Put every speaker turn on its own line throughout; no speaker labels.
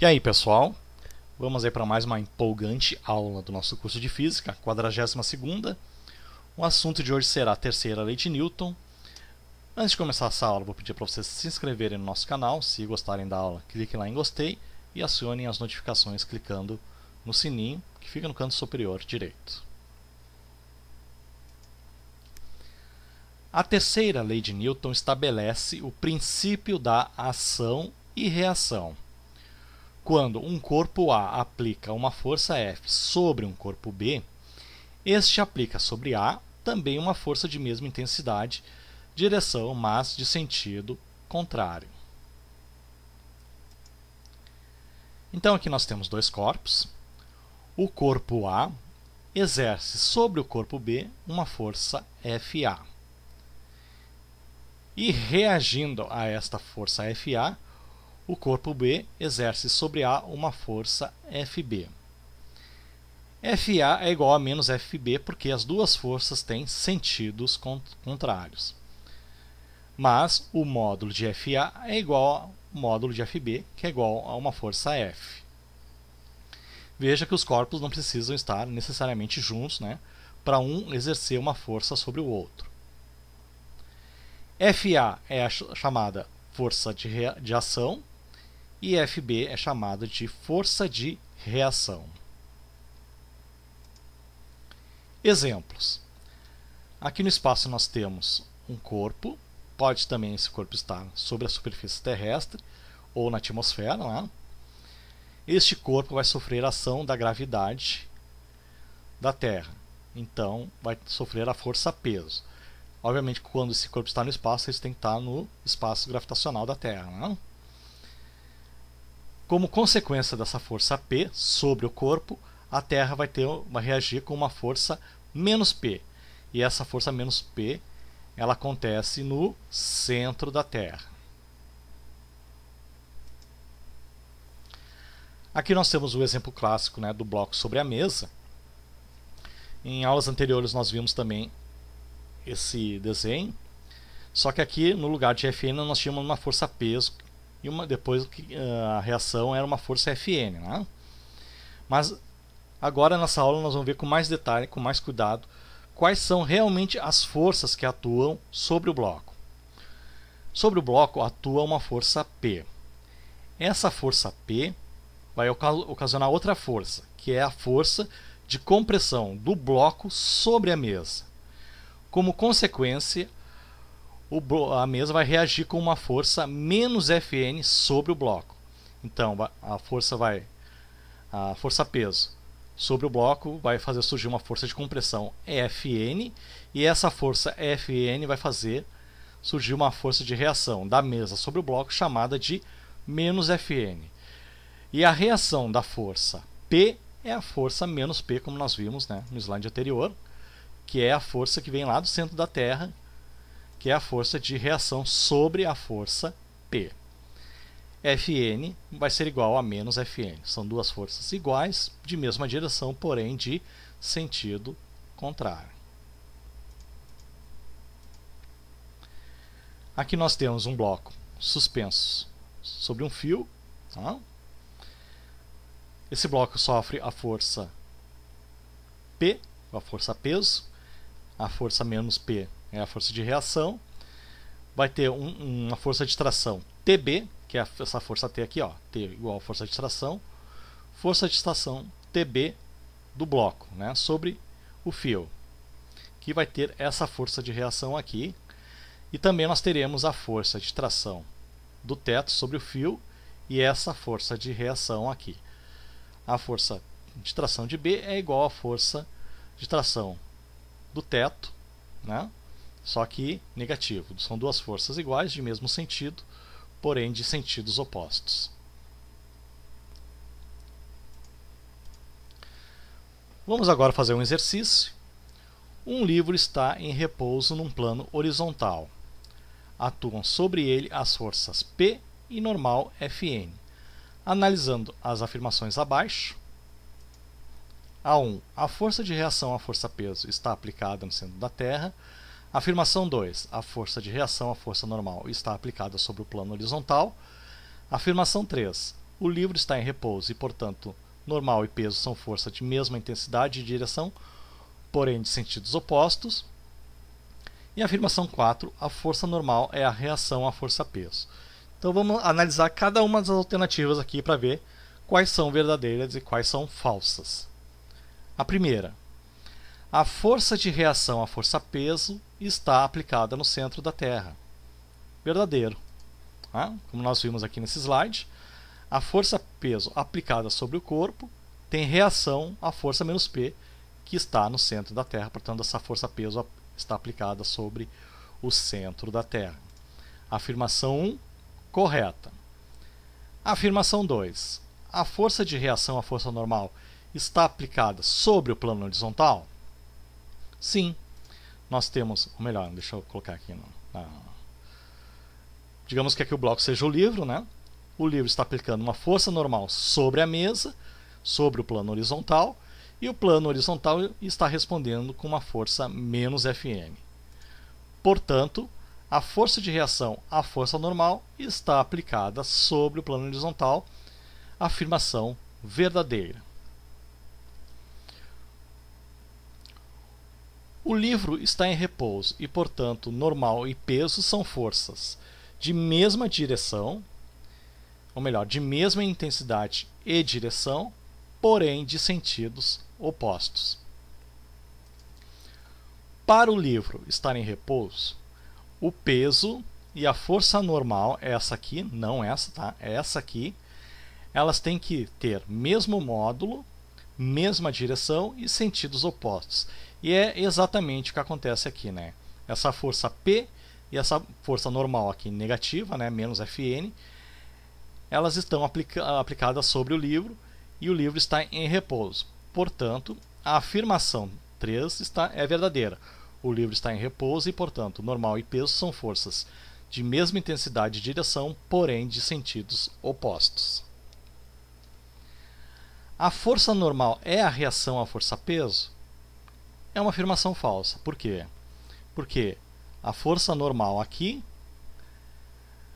E aí, pessoal? Vamos aí para mais uma empolgante aula do nosso curso de Física, 42ª. O assunto de hoje será a terceira lei de Newton. Antes de começar essa aula, vou pedir para vocês se inscreverem no nosso canal. Se gostarem da aula, cliquem lá em gostei e acionem as notificações clicando no sininho que fica no canto superior direito. A terceira lei de Newton estabelece o princípio da ação e reação quando um corpo A aplica uma força F sobre um corpo B, este aplica sobre A também uma força de mesma intensidade, direção, mas de sentido contrário. Então aqui nós temos dois corpos. O corpo A exerce sobre o corpo B uma força FA. E reagindo a esta força FA, o corpo B exerce sobre A uma força FB. FA é igual a menos FB porque as duas forças têm sentidos contrários. Mas o módulo de FA é igual ao módulo de FB, que é igual a uma força F. Veja que os corpos não precisam estar necessariamente juntos né, para um exercer uma força sobre o outro. FA é a chamada força de, de ação, e FB é chamada de força de reação. Exemplos. Aqui no espaço nós temos um corpo, pode também esse corpo estar sobre a superfície terrestre ou na atmosfera. Né? Este corpo vai sofrer a ação da gravidade da Terra, então vai sofrer a força-peso. Obviamente, quando esse corpo está no espaço, ele tem que estar no espaço gravitacional da Terra. Né? Como consequência dessa força P sobre o corpo, a Terra vai, ter, uma reagir com uma força menos P. E essa força menos P ela acontece no centro da Terra. Aqui nós temos o exemplo clássico né, do bloco sobre a mesa. Em aulas anteriores nós vimos também esse desenho, só que aqui no lugar de Fn nós tínhamos uma força peso e uma, depois ah, a reação era uma força Fn. Né? Mas agora nessa aula nós vamos ver com mais detalhe, com mais cuidado, quais são realmente as forças que atuam sobre o bloco. Sobre o bloco atua uma força P. Essa força P vai ocasionar outra força, que é a força de compressão do bloco sobre a mesa. Como consequência, o, a mesa vai reagir com uma força menos Fn sobre o bloco. Então a força vai a força peso sobre o bloco vai fazer surgir uma força de compressão Fn e essa força Fn vai fazer surgir uma força de reação da mesa sobre o bloco chamada de menos Fn. E a reação da força P é a força menos P, como nós vimos né, no slide anterior, que é a força que vem lá do centro da Terra, que é a força de reação sobre a força P. Fn vai ser igual a menos Fn. São duas forças iguais, de mesma direção, porém de sentido contrário. Aqui nós temos um bloco suspenso sobre um fio. Tá? Esse bloco sofre a força P, a força peso, a força menos P é a força de reação. Vai ter um, uma força de tração TB, que é essa força T aqui, ó, T igual a força de tração, força de tração TB do bloco, né, sobre o fio, que vai ter essa força de reação aqui. E também nós teremos a força de tração do teto sobre o fio e essa força de reação aqui. A força de tração de B é igual à força de tração do teto, né, só que negativo. São duas forças iguais, de mesmo sentido, porém de sentidos opostos. Vamos agora fazer um exercício. Um livro está em repouso num plano horizontal. Atuam sobre ele as forças P e normal Fn. Analisando as afirmações abaixo, a1. A força de reação à força peso está aplicada no centro da Terra. Afirmação 2. A força de reação à força normal está aplicada sobre o plano horizontal. Afirmação 3. O livro está em repouso e, portanto, normal e peso são força de mesma intensidade e direção, porém de sentidos opostos. E afirmação 4. A força normal é a reação à força-peso. Então vamos analisar cada uma das alternativas aqui para ver quais são verdadeiras e quais são falsas. A primeira. A força de reação à força-peso está aplicada no centro da Terra. Verdadeiro. Como nós vimos aqui nesse slide, a força-peso aplicada sobre o corpo tem reação à força menos P, que está no centro da Terra. Portanto, essa força-peso está aplicada sobre o centro da Terra. Afirmação 1, correta. Afirmação 2. A força de reação à força normal está aplicada sobre o plano horizontal? Sim, nós temos, ou melhor, deixa eu colocar aqui. No, na, digamos que aqui o bloco seja o livro, né? O livro está aplicando uma força normal sobre a mesa, sobre o plano horizontal, e o plano horizontal está respondendo com uma força menos Fm. Portanto, a força de reação à força normal está aplicada sobre o plano horizontal, afirmação verdadeira. O livro está em repouso e, portanto, normal e peso são forças de mesma direção, ou melhor, de mesma intensidade e direção, porém de sentidos opostos. Para o livro estar em repouso, o peso e a força normal, é essa aqui, não essa, tá? É essa aqui, elas têm que ter mesmo módulo mesma direção e sentidos opostos. E é exatamente o que acontece aqui, né? Essa força P e essa força normal aqui negativa, né, menos Fn, elas estão aplica aplicadas sobre o livro e o livro está em repouso. Portanto, a afirmação 3 está, é verdadeira. O livro está em repouso e, portanto, normal e peso são forças de mesma intensidade e direção, porém de sentidos opostos. A força normal é a reação à força-peso? É uma afirmação falsa. Por quê? Porque a força normal aqui,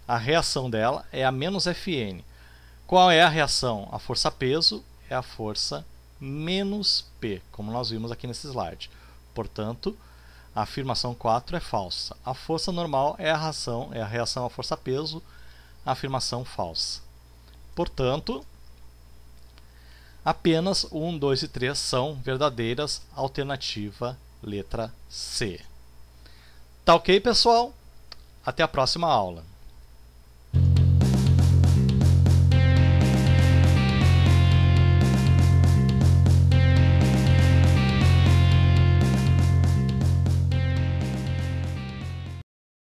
a reação dela é a menos Fn. Qual é a reação? A força-peso é a força menos P, como nós vimos aqui nesse slide. Portanto, a afirmação 4 é falsa. A força normal é a reação, é a reação à força-peso, afirmação falsa. Portanto, Apenas 1, 2 e 3 são verdadeiras, alternativa letra C. Tá ok, pessoal? Até a próxima aula.